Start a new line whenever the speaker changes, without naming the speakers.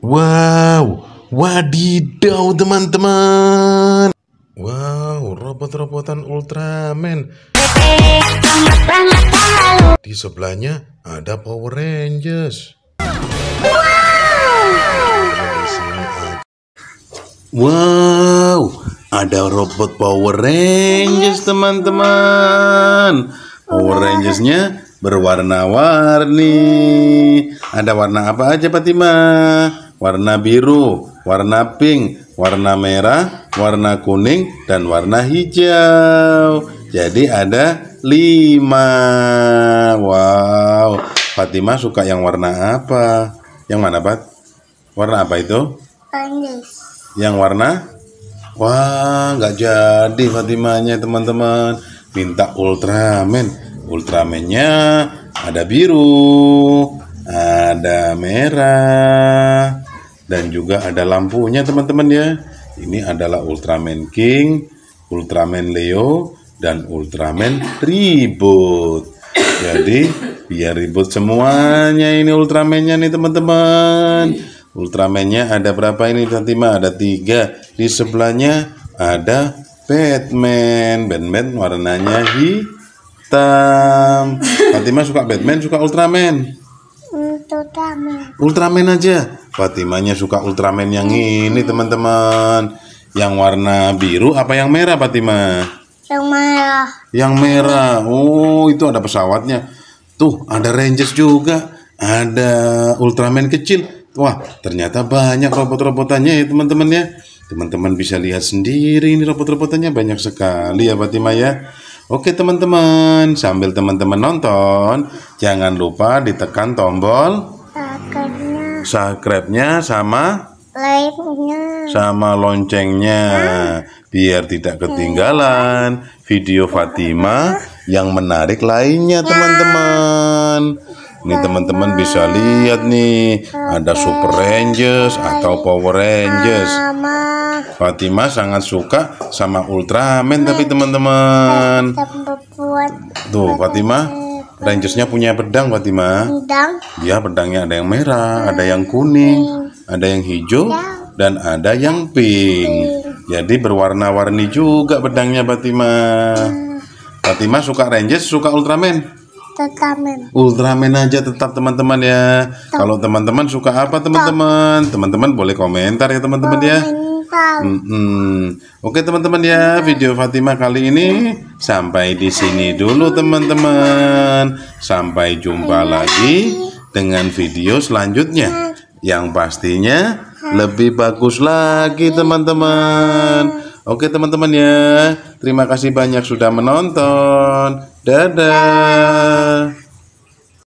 Wow, wadidaw teman-teman. Wow, robot-robotan Ultraman. Di sebelahnya ada Power Rangers. Wow, ada robot Power Rangers teman-teman. Power Rangersnya berwarna-warni. Ada warna apa aja Fatima? warna biru, warna pink, warna merah, warna kuning, dan warna hijau. Jadi ada lima. Wow, Fatima suka yang warna apa? Yang mana, Pat? Warna apa itu? Orange. Yang warna? Wah, nggak jadi Fatimanya, teman-teman. Minta Ultraman. Ultramannya ada biru, ada merah, dan juga ada lampunya teman-teman ya. Ini adalah Ultraman King, Ultraman Leo, dan Ultraman Ribut. Jadi biar ribut semuanya ini Ultramannya nih teman-teman. Ultramannya ada berapa ini Fatima? Ada tiga. Di sebelahnya ada Batman. Batman warnanya hitam. Fatima suka Batman, suka Ultraman. Ultraman. Ultraman aja. Fatimanya suka Ultraman yang ini teman-teman yang warna biru apa yang merah Fatima yang merah yang merah oh itu ada pesawatnya tuh ada Rangers juga ada Ultraman kecil wah ternyata banyak robot-robotannya ya teman-teman ya teman-teman bisa lihat sendiri ini robot-robotannya banyak sekali ya Fatima ya Oke teman-teman, sambil teman-teman nonton, jangan lupa ditekan tombol Subscribe-nya sama like-nya sama loncengnya biar tidak ketinggalan video Fatima yang menarik lainnya ya. teman-teman. Ini teman-teman bisa lihat nih ada Super Rangers atau Power Rangers. Fatima sangat suka sama Ultraman tapi teman-teman. Tuh Fatima Rangersnya punya pedang Fatima. Pedang. Dia pedangnya ada yang merah, ada yang kuning, ada yang hijau, iya. dan ada yang pink. Jadi berwarna-warni juga pedangnya Fatima. Fatima hmm. suka Rangers, suka Ultraman. Ultraman. Ultraman aja tetap teman-teman ya. Kalau teman-teman suka apa teman-teman? Teman-teman boleh komentar ya teman-teman ya. Mm -hmm. Oke teman-teman ya, video Fatima kali ini sampai di sini dulu teman-teman. Sampai jumpa lagi dengan video selanjutnya iya. yang pastinya iya. lebih bagus lagi iya. teman-teman. Oke teman-teman ya, terima kasih banyak sudah menonton. Dadah.